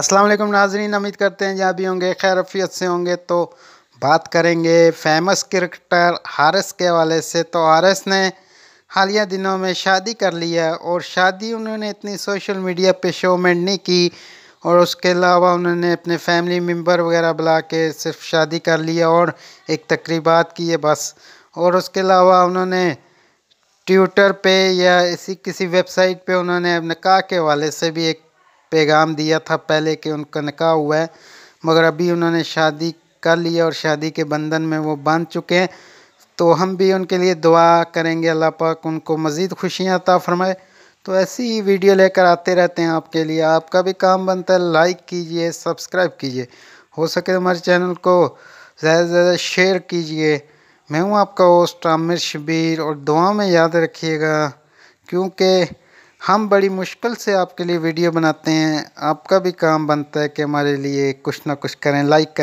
अस्सलाम नाजरीन उम्मीद करते हैं जहाँ भी होंगे खैरफियत से होंगे तो बात करेंगे फेमस क्रिकेटर हारिस के हवाले से तो हारिस ने हालिया दिनों में शादी कर ली है और शादी उन्होंने इतनी सोशल मीडिया पे शो में नहीं की और उसके अलावा उन्होंने अपने फैमिली मेम्बर वगैरह बुला के सिर्फ शादी कर ली है और एक तकरीबात की है बस और उसके अलावा उन्होंने ट्विटर पे या इसी किसी वेबसाइट पे उन्होंने निकाह के वाले से भी एक पैगाम दिया था पहले कि उनका निकाह हुआ है मगर अभी उन्होंने शादी कर ली और शादी के बंधन में वो बांध चुके हैं तो हम भी उनके लिए दुआ करेंगे अल्लाह पाक उनको मज़ीद खुशियाँ अता फरमाए तो ऐसी ही वीडियो लेकर आते रहते हैं आपके लिए आपका भी काम बनता है लाइक कीजिए सब्सक्राइब कीजिए हो सके तो हमारे चैनल को ज़्यादा से ज़्यादा शेयर कीजिए मैं हूँ आपका होस्ट आमिर शबीर और दुआ में याद रखिएगा क्योंकि हम बड़ी मुश्किल से आपके लिए वीडियो बनाते हैं आपका भी काम बनता है कि हमारे लिए कुछ ना कुछ करें लाइक करें